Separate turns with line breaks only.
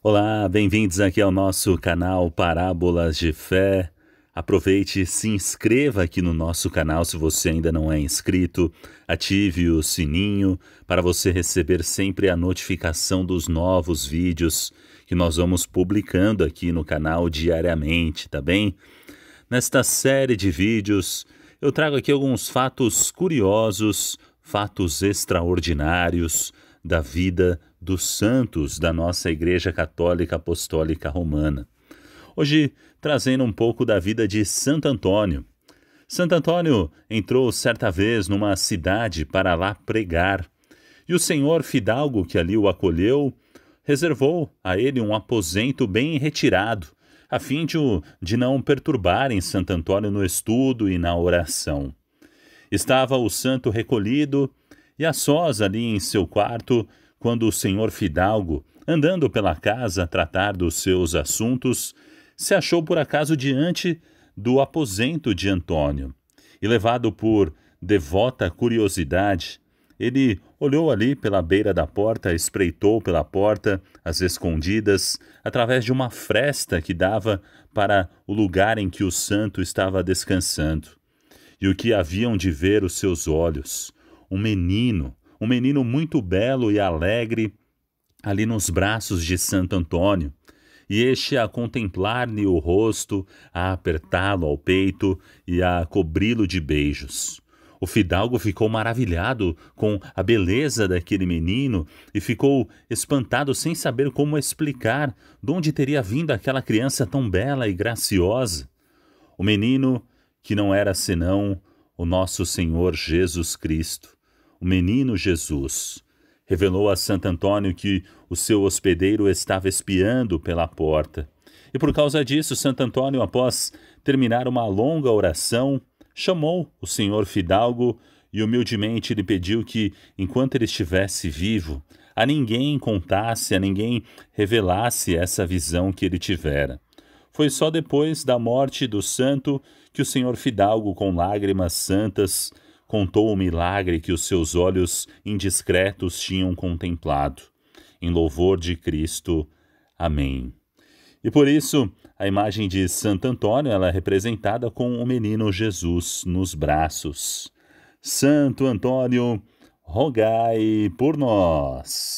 Olá, bem-vindos aqui ao nosso canal Parábolas de Fé. Aproveite, se inscreva aqui no nosso canal se você ainda não é inscrito, ative o sininho para você receber sempre a notificação dos novos vídeos que nós vamos publicando aqui no canal diariamente, tá bem? Nesta série de vídeos, eu trago aqui alguns fatos curiosos, fatos extraordinários, da vida dos santos da nossa Igreja Católica Apostólica Romana. Hoje, trazendo um pouco da vida de Santo Antônio. Santo Antônio entrou certa vez numa cidade para lá pregar, e o senhor fidalgo que ali o acolheu reservou a ele um aposento bem retirado, a fim de, o, de não perturbarem Santo Antônio no estudo e na oração. Estava o santo recolhido e a sós ali em seu quarto, quando o senhor Fidalgo, andando pela casa a tratar dos seus assuntos, se achou por acaso diante do aposento de Antônio. E levado por devota curiosidade, ele olhou ali pela beira da porta, espreitou pela porta, as escondidas, através de uma fresta que dava para o lugar em que o santo estava descansando. E o que haviam de ver os seus olhos? um menino, um menino muito belo e alegre, ali nos braços de Santo Antônio, e este a contemplar-lhe o rosto, a apertá-lo ao peito e a cobri-lo de beijos. O fidalgo ficou maravilhado com a beleza daquele menino e ficou espantado sem saber como explicar de onde teria vindo aquela criança tão bela e graciosa. O menino, que não era senão o nosso Senhor Jesus Cristo, o menino Jesus. Revelou a Santo Antônio que o seu hospedeiro estava espiando pela porta. E por causa disso, Santo Antônio, após terminar uma longa oração, chamou o senhor fidalgo e humildemente lhe pediu que, enquanto ele estivesse vivo, a ninguém contasse, a ninguém revelasse essa visão que ele tivera. Foi só depois da morte do santo que o senhor fidalgo, com lágrimas santas, contou o milagre que os seus olhos indiscretos tinham contemplado. Em louvor de Cristo. Amém. E por isso, a imagem de Santo Antônio ela é representada com o menino Jesus nos braços. Santo Antônio, rogai por nós.